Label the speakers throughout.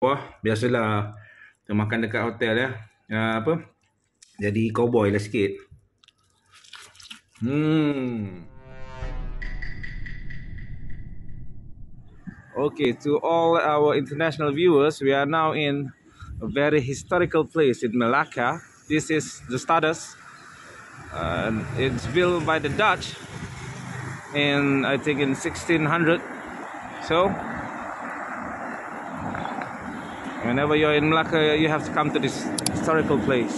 Speaker 1: bawah biasalah kita makan dekat hotel ya. ya apa? Jadi cowboy lah sikit. Hmm. Okay, to all our international viewers, we are now in a very historical place in Malacca. This is the status. And uh, it's built by the Dutch in I think in 1600. So, Whenever you're in Melaka, you have to come to this historical place.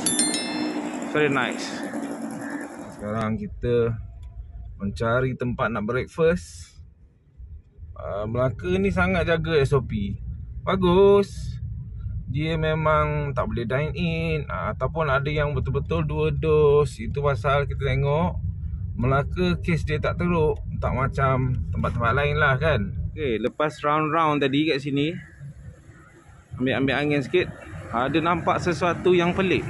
Speaker 1: Very nice. Sekarang kita mencari tempat nak breakfast. Uh, ah, Melaka ni sangat jaga SOP. Bagus. Dia memang tak boleh dine in uh, ataupun ada yang betul-betul dua dos. Itu pasal kita tengok Melaka kes dia tak teruk, tak macam tempat-tempat lain lah kan. Okey, lepas round-round tadi kat sini, ambil-ambil angin sikit ada ha, nampak sesuatu yang pelik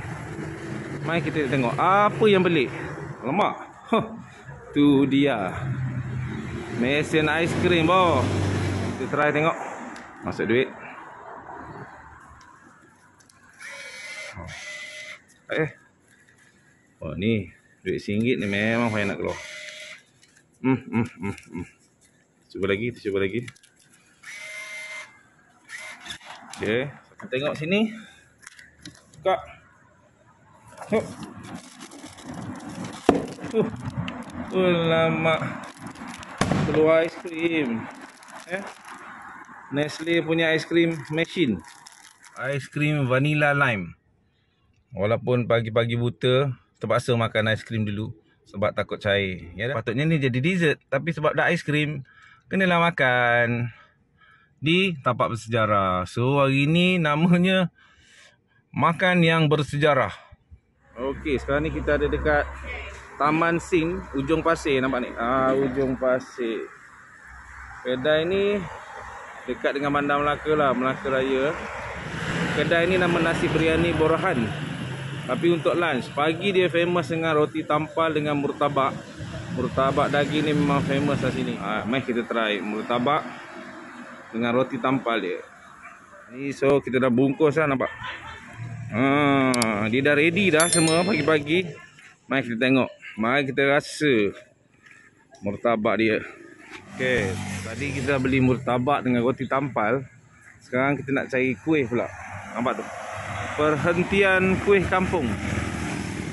Speaker 1: mari kita tengok apa yang pelik lemak huh. tu dia mesin ice cream. bo kita try tengok masuk duit oh. eh oh ni duit singgit ni memang payah nak keluar hmm hmm hmm hmm cuba lagi cuba lagi Okey, kita tengok sini. Buka. Hop. Uh. Ulama. Keluar aiskrim. Eh. Nestle punya krim machine. krim vanilla lime. Walaupun pagi-pagi buta, terpaksa makan krim dulu sebab takut cair. Ya Patutnya ni jadi dessert, tapi sebab dah krim, kena lah makan di tapak bersejarah. So hari ni namanya makan yang bersejarah. Okey, sekarang ni kita ada dekat Taman Sin, ujung pasir nampak ni. Ah, ujung pasir. Kedai ni dekat dengan Bandar Melaka lah, Melaka Raya. Kedai ni nama nasi biryani Borahan. Tapi untuk lunch, pagi dia famous dengan roti tampal dengan murtabak. Murtabak daging ni memang famous lah sini. Ah, mai kita try murtabak dengan roti tampal dia. Ni so kita dah bungkus lah nampak. Ha, dia dah ready dah semua pagi-pagi. Mari kita tengok. Mari kita rasa murtabak dia. Okey, tadi kita dah beli murtabak dengan roti tampal. Sekarang kita nak cari kuih pula. Nampak tu. Perhentian kuih kampung.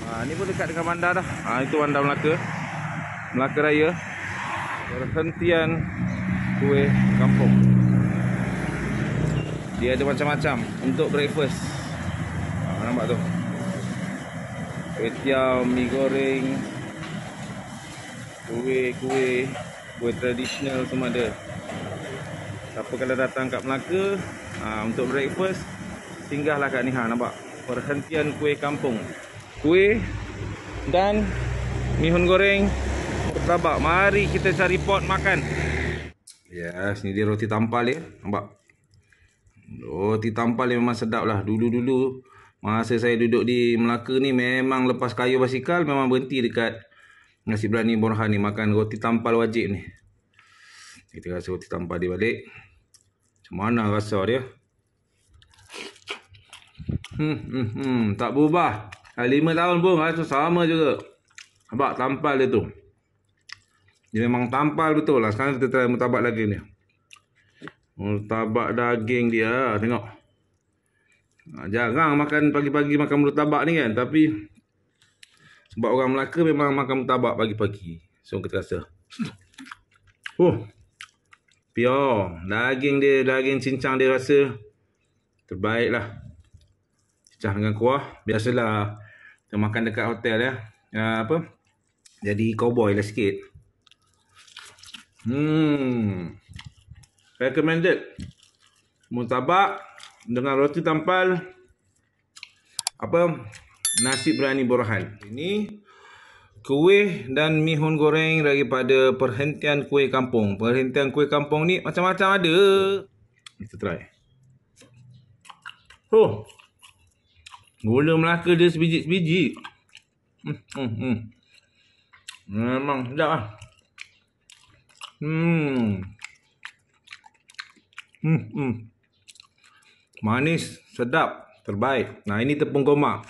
Speaker 1: Ha, ni pun dekat dengan bandar dah. Ha, itu bandar Melaka. Melaka Raya. Perhentian kuih kampung. Dia ada macam-macam untuk breakfast. Ha, nampak tu. Ketiau, mi goreng, kuih-kuih, kuih tradisional semua ada. Siapa kalau datang kat Melaka, ha, untuk breakfast, singgahlah kat Nihang nampak. Perhentian kuih kampung. Kuih dan hun goreng. Sabak, mari kita cari pot makan. Ya, yes, sini dia roti tampal ya. Nampak? Roti oh, tampal ni memang sedap lah. Dulu-dulu masa saya duduk di Melaka ni memang lepas kayu basikal memang berhenti dekat nasi berani Borhan ni. Makan roti tampal wajib ni. Kita rasa roti tampal dia balik. Macam mana rasa dia? Hmm, hmm, hmm. Tak berubah. 5 ah, tahun pun rasa sama juga. Sebab tampal dia tu. Dia memang tampal betul lah. Sekarang kita try mutabak lagi ni. Hmm. Murtabak oh, daging dia Tengok ha, Jarang makan pagi-pagi makan murtabak ni kan Tapi Sebab orang Melaka memang makan murtabak pagi-pagi So kita rasa Oh Pior Daging dia Daging cincang dia rasa Terbaik lah Cincang dengan kuah Biasalah Kita makan dekat hotel ya uh, Apa Jadi cowboy lah sikit Hmm recommended Muntabak dengan roti tampal apa nasi berani borhan. ini kuih dan mihun goreng daripada perhentian kuih kampung perhentian kuih kampung ni macam-macam ada kita try oh gula melaka dia sebiji-sebiji hmm, hmm, hmm. memang sedap lah hmm Hmm, hmm. Manis, sedap, terbaik. Nah, ini tepung goma.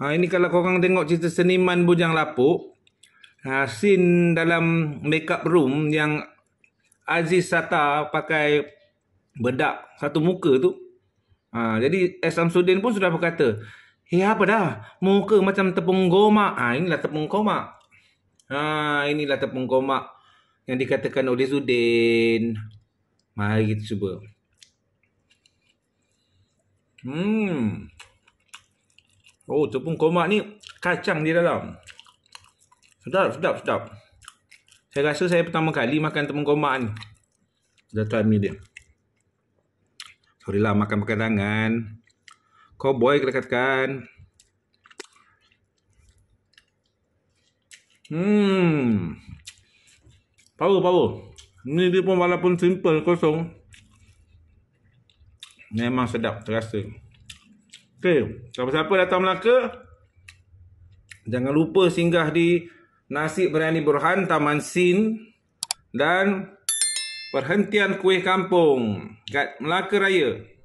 Speaker 1: Ha, ini kalau korang tengok cerita seniman Bujang Lapuk, ha, scene dalam makeup room yang Aziz Sata pakai bedak satu muka tu. Ha, jadi S. Samsudin pun sudah berkata, Hei eh, apa dah? Muka macam tepung goma. Ha, inilah tepung goma. Ha, inilah tepung goma yang dikatakan oleh Zudin. Mari kita cuba. Hmm. Oh, tepung komak ni kacang di dalam. Sedap, sedap, sedap. Saya rasa saya pertama kali makan tepung komak ni. Dah try ni dia. Sorry lah, makan pakai tangan. Cowboy kena katakan. Hmm. Power, power. Ni dia pun walaupun simple kosong Memang sedap terasa Okay Siapa-siapa datang Melaka Jangan lupa singgah di Nasi Berani Burhan Taman Sin Dan Perhentian Kuih Kampung Kat Melaka Raya